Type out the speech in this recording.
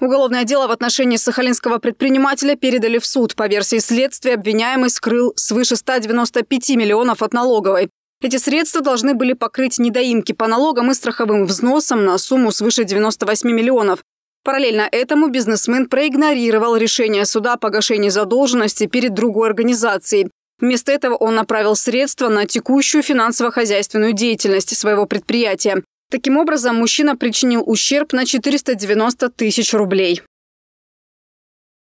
Уголовное дело в отношении сахалинского предпринимателя передали в суд. По версии следствия, обвиняемый скрыл свыше 195 миллионов от налоговой. Эти средства должны были покрыть недоимки по налогам и страховым взносам на сумму свыше 98 миллионов. Параллельно этому бизнесмен проигнорировал решение суда о погашении задолженности перед другой организацией. Вместо этого он направил средства на текущую финансово-хозяйственную деятельность своего предприятия. Таким образом, мужчина причинил ущерб на 490 тысяч рублей.